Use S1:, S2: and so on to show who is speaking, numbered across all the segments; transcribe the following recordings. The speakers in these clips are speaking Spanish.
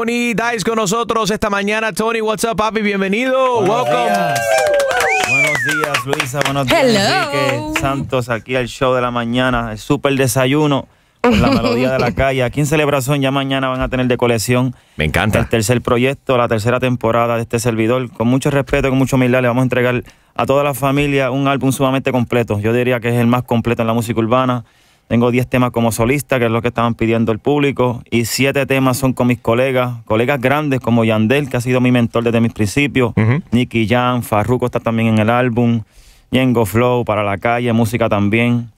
S1: Tony Dice con nosotros esta mañana. Tony, what's up, papi? Bienvenido. Welcome.
S2: Buenos días, Luisa. Buenos días, Santos, aquí al show de la mañana. El súper desayuno. Con la melodía de la calle. Aquí en Celebración ya mañana van a tener de colección. Me encanta. El tercer proyecto, la tercera temporada de este servidor. Con mucho respeto, y con mucho humildad, le vamos a entregar a toda la familia un álbum sumamente completo. Yo diría que es el más completo en la música urbana. Tengo 10 temas como solista, que es lo que estaban pidiendo el público, y 7 temas son con mis colegas, colegas grandes como Yandel, que ha sido mi mentor desde mis principios, Nicky Jam, Farruko está también en el álbum, Yengo Flow, Para la Calle, música también.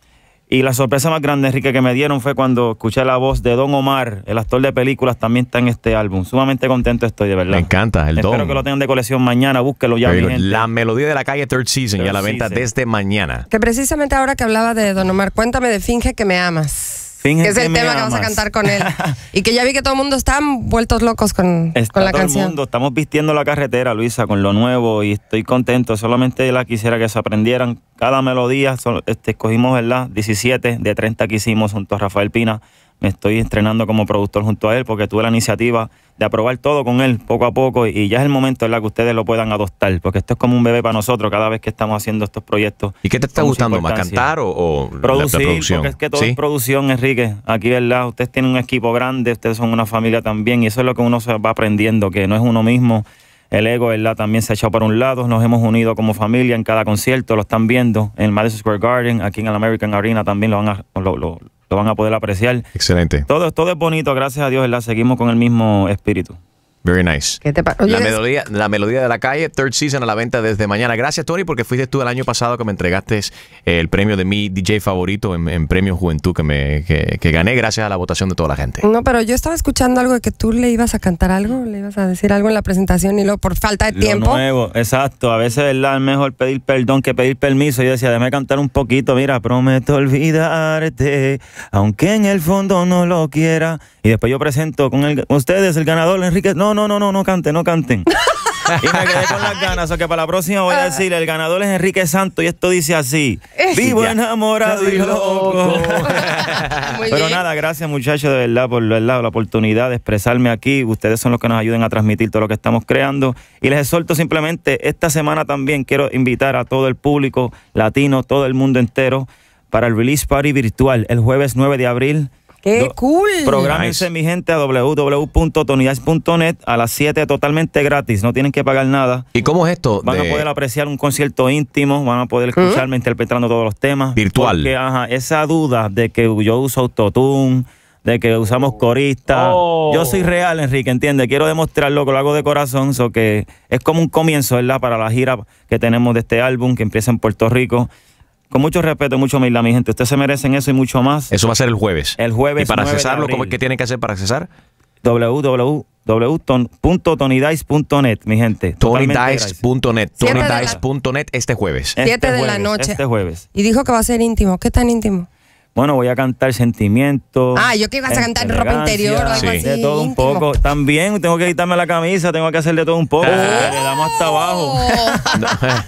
S2: Y la sorpresa más grande, Enrique, que me dieron fue cuando escuché la voz de Don Omar, el actor de películas, también está en este álbum. Sumamente contento estoy, de verdad. Me
S1: encanta, el Don. Espero
S2: que lo tengan de colección
S1: mañana, búsquelo ya. la melodía de la calle Third Season ya a la venta desde mañana.
S3: Que precisamente ahora que hablaba de Don Omar, cuéntame de Finge que me amas es el tema que vamos a cantar con él. y que ya vi que todo el mundo está vueltos locos con, la canción.
S2: Estamos vistiendo la carretera, Luisa, con lo nuevo y estoy contento. Solamente la quisiera que se aprendieran. Cada melodía, este, escogimos, ¿verdad? 17 de 30 que hicimos junto a Rafael Pina me estoy entrenando como productor junto a él porque tuve la iniciativa de aprobar todo con él poco a poco y ya es el momento en la que ustedes lo puedan adoptar, porque esto es como un bebé para nosotros cada vez que estamos haciendo estos proyectos.
S1: ¿Y qué te está gustando más,
S2: cantar o, producción? Porque es que todo es producción, Enrique. Aquí, ¿verdad? Ustedes tienen un equipo grande, ustedes son una familia también y eso es lo que uno se va aprendiendo, que no es uno mismo. El ego, ¿verdad? También se ha echado por un lado. Nos hemos unido como familia en cada concierto. Lo están viendo en Madison Square Garden, aquí en el American Arena también lo van a, lo, van a poder apreciar. Excelente. Todo, todo es bonito, gracias a Dios, La Seguimos con el mismo espíritu. Very nice.
S1: la, melodía, de la calle, Third Season a la venta desde mañana. Gracias, Tony, porque fuiste tú el año pasado que me entregaste el premio de mi DJ favorito en, Premio Juventud que, me, que, gané gracias a la votación de toda la gente.
S3: No, pero yo estaba escuchando algo de que tú le ibas a cantar algo, le ibas a decir algo en la presentación y luego por falta de Lo tiempo.
S2: nuevo, exacto. A veces ¿verdad? es mejor pedir perdón que pedir permiso. Yo decía, déjame cantar un poquito. Mira, prometo olvidarte, aunque en el fondo no lo quiera. Y después yo presento con, ustedes el ganador, Enrique. No, no, no, no, no, canten, no canten. Y me quedé con las ganas, o que para la próxima voy a ah. decir, el ganador es Enrique Santo y esto dice así, eh. vivo enamorado y loco. Pero nada, gracias muchachos de verdad por la oportunidad de expresarme aquí. Ustedes son los que nos ayuden a transmitir todo lo que estamos creando. Y les exhorto simplemente, esta semana también quiero invitar a todo el público latino, todo el mundo entero, para el Release Party virtual el jueves 9 de abril ¡Qué cool! Prográmense, mi gente, a www.tonidas.net a las 7 totalmente gratis. No tienen que pagar nada.
S1: ¿Y cómo es esto? Van a poder
S2: apreciar un concierto íntimo, van a poder ¿Eh? escucharme interpretando todos los temas. Virtual. ajá, esa duda de que yo uso autotune de que usamos corista oh. Yo soy real, Enrique, entiende. Quiero demostrarlo, que lo hago de corazón, so que es como un comienzo, ¿verdad? Para la gira que tenemos de este álbum, que empieza en Puerto Rico con mucho respeto mucho mucho mi gente. Ustedes se merecen eso y mucho más.
S1: Eso va a ser el jueves. El
S2: jueves. ¿Y para accesarlo, cesarlo, qué tienen que hacer para accesar? www.tonydice.net, mi gente.
S3: TonyDice.net.
S1: TonyDice.net este jueves. 7 de la este noche. Este jueves.
S3: Y dijo que va a ser íntimo. ¿Qué tan íntimo?
S1: bueno, voy a cantar sentimientos. Ah, yo que ibas a cantar ropa interior
S3: o
S2: algo sí. De todo un poco. También tengo que quitarme la camisa, tengo que hacer de todo un poco. Ah, damos hasta oh. abajo.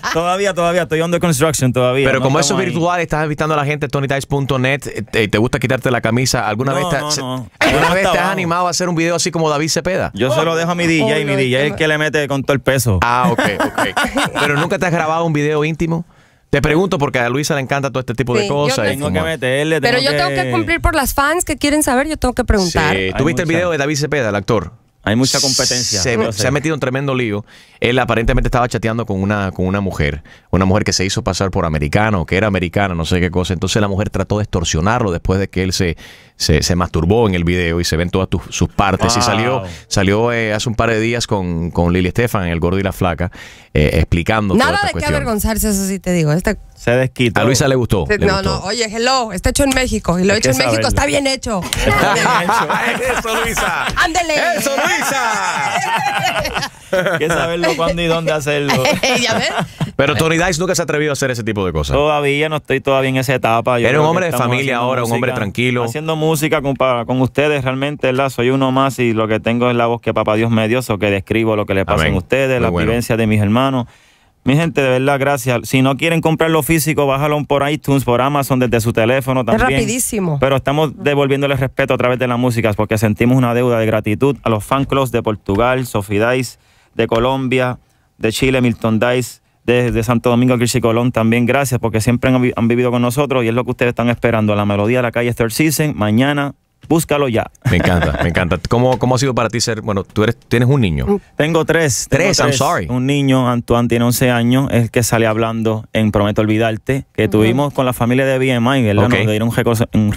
S1: todavía, todavía, estoy under construction todavía. Pero como eso es virtual, estás invitando a la gente TonyTice.net, y eh, te gusta quitarte la camisa, ¿alguna vez, te, has animado a hacer un video así como David Cepeda? Yo solo dejo a mi DJ, y oh, mi DJ es el que le mete con todo el peso. Ah, ok, ok. ¿Pero nunca te has grabado un video íntimo? Te pregunto porque a Luisa le encanta todo este tipo de cosas. tengo que meterle. pero yo tengo que cumplir
S3: por las fans que quieren saber, yo tengo que preguntar. Sí,
S1: ¿Tuviste el video de David Cepeda, el actor? Hay mucha competencia. Se, ha metido un tremendo lío. Él aparentemente estaba chateando con una, con una mujer, una mujer que se hizo pasar por americano, que era americana, no sé qué cosa. Entonces la mujer trató de extorsionarlo después de que él se, se, se, masturbó en el video y se ven todas sus partes. Y salió, salió eh, hace un par de días con, con Lili Estefan, el gordo y la flaca, eh, explicando. Nada de qué
S3: avergonzarse, eso sí te digo. Este
S1: se desquita. A Luisa le gustó. no, no,
S3: oye, hello, está hecho en México. Y lo he hecho en México está bien hecho. Está ah,
S2: eso, Luisa.
S3: Ándele. Eso, Luisa.
S2: que saberlo cuándo y dónde hacerlo. ya ves.
S1: Pero Tony Dice nunca se ha atrevido a hacer ese tipo de cosas. Todavía no estoy todavía en esa etapa. Era un hombre de familia ahora, un hombre tranquilo.
S2: Haciendo música con, ustedes realmente, ¿verdad? Soy uno más y lo que tengo es la voz que papá Dios me dio, que describo lo que le pasa a ustedes, la vivencia de mis hermanos. Mi gente, de verdad, gracias. Si no quieren comprarlo físico, bájalo por iTunes, por Amazon, desde su teléfono también. Es rapidísimo. Pero estamos devolviéndoles respeto a través de las músicas, porque sentimos una deuda de gratitud a los fan clubs de Portugal, Dice, de Colombia, de Chile, Milton Dice, desde Santo Domingo, Kirsi Colón, también gracias porque siempre han, vivido con nosotros y es lo que ustedes están esperando. La melodía de la calle Third Season, mañana. Búscalo ya.
S1: Me encanta, me encanta. ¿Cómo, ¿Cómo ha sido para ti ser, bueno, tú eres, tienes un niño? Mm. Tengo tres. Tres, I'm sorry.
S2: Un niño, Antoine, tiene 11 años, es el que sale hablando en Prometo Olvidarte, que tuvimos con la familia de BMI, ¿verdad? Nos dieron un,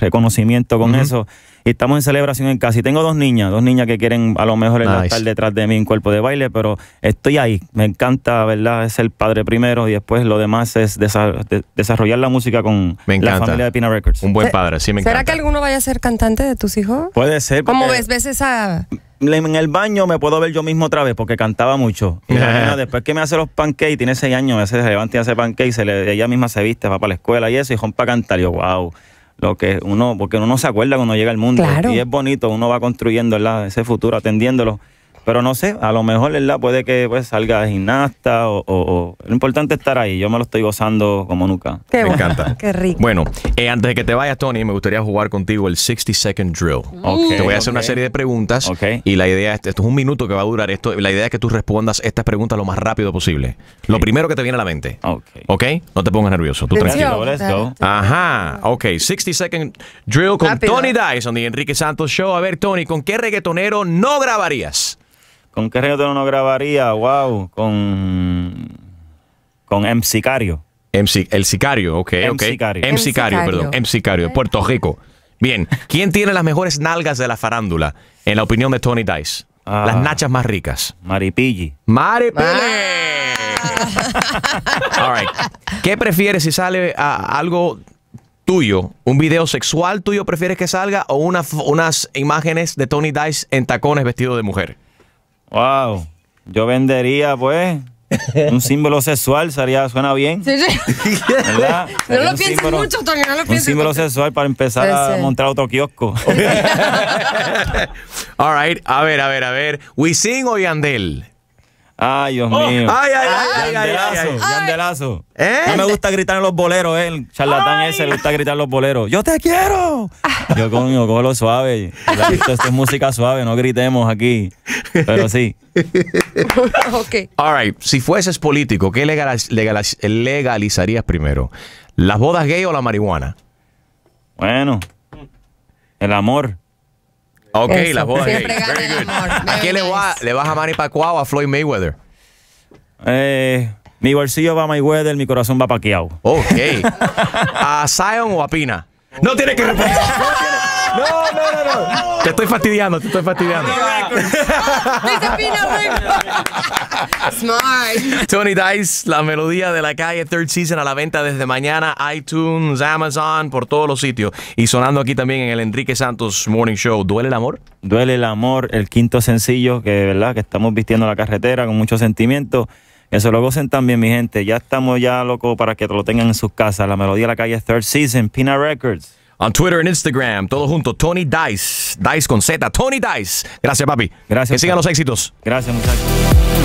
S2: reconocimiento con eso estamos en celebración en casa. Y tengo dos niñas, dos niñas que quieren a lo mejor estar detrás de mí en cuerpo de baile, pero estoy ahí. Me encanta, ¿verdad? Es el padre primero y después lo demás es desarrollar la música con la familia de Pina Records. Un buen padre, sí me encanta. ¿Será
S3: que alguno vaya a ser cantante de tus hijos?
S2: Puede ser. ¿Cómo ves?
S3: ¿Ves esa...?
S2: en el baño me puedo ver yo mismo otra vez porque cantaba mucho. Y después que me hace los pancakes, tiene seis años, me hace, se levanta y hace pancakes, se le, ella misma se viste, va para la escuela y eso, y rompa para cantar. Y yo, wow, lo que uno, porque uno no se acuerda cuando llega al mundo. Y es bonito, uno va construyendo ese futuro, atendiéndolo pero no sé, a lo mejor la puede que pues, salga gimnasta o, Lo importante es estar ahí. Yo me lo estoy gozando como nunca. me encanta. Qué
S1: rico. Bueno, eh, antes de que te vayas, Tony, me gustaría jugar contigo el 60 Second Drill. te voy a hacer una serie de preguntas. Y la idea, esto es un minuto que va a durar esto. La idea es que tú respondas estas preguntas lo más rápido posible. Lo primero que te viene a la mente. ¿Ok? No te pongas nervioso. Tú tranquilo. Ajá. Ok, 60 Second Drill con Tony Tony Dyson y Enrique Santos Show. A ver, Tony, ¿con qué reggaetonero no grabarías? ¿Con qué reggaetón uno grabaría? Wow, con, con M. Sicario. el sicario, ok, M Sicario. M. Sicario, perdón. M. Sicario, Puerto Rico. Bien, ¿quién tiene las mejores nalgas de la farándula? En la opinión de Tony Dice. las ah. nachas más ricas. Maripilli. Maripilli. Ah. ¿Qué prefieres si sale algo tuyo, un video sexual tuyo prefieres que salga o unas imágenes de Tony Dice en tacones vestido de mujer? Wow. Yo vendería, pues. un símbolo sexual sería, suena bien. Sí, sí. ¿Verdad? No lo pienses
S3: mucho, Tony, no lo pienses. Un
S1: símbolo sexual para empezar pues, a montar otro kiosco. All right, a ver, a ver, a ver. Wisin o Yandel. Ay, Dios oh, mío. Ay, ay, ay, Yandelazo, ay, No me ¿Eh? gusta gritar en los boleros, eh. el
S2: charlatán ese le gusta gritar en los boleros. ¡Yo te quiero! Yo coño, cojo lo suave. Esto, es
S1: música suave, no gritemos aquí. Pero sí. ok. All right, si fueses político, ¿qué legalizarías primero? ¿Las bodas gay o la marihuana? Bueno, el amor. Ok, la boda Siempre ¿A quién le, va, le vas a Manny Pacquiao a Floyd Mayweather? Eh, mi bolsillo va a Mayweather, mi corazón va a Pacquiao. Ok. ¿A Zion o a Pina? No tiene que responder. No, no, no, no. Te estoy fastidiando, te estoy fastidiando. Ah, Tony Dice, la melodía de la calle Third Season a la venta desde mañana, iTunes, Amazon, por todos los sitios. Y sonando aquí también en el Enrique Santos Morning Show. ¿Duele el amor? Duele el amor, el quinto sencillo que, ¿verdad? Que estamos vistiendo la carretera con mucho sentimiento.
S2: Que se lo gocen también, mi gente. Ya estamos ya locos para que lo tengan en sus casas. La melodía de la calle
S1: Third Season, Pina Records. On Twitter and Instagram, todo junto, Tony Dice. Dice con Z, Tony Dice. Gracias, papi. Gracias. Que sigan los éxitos. Gracias, muchachos.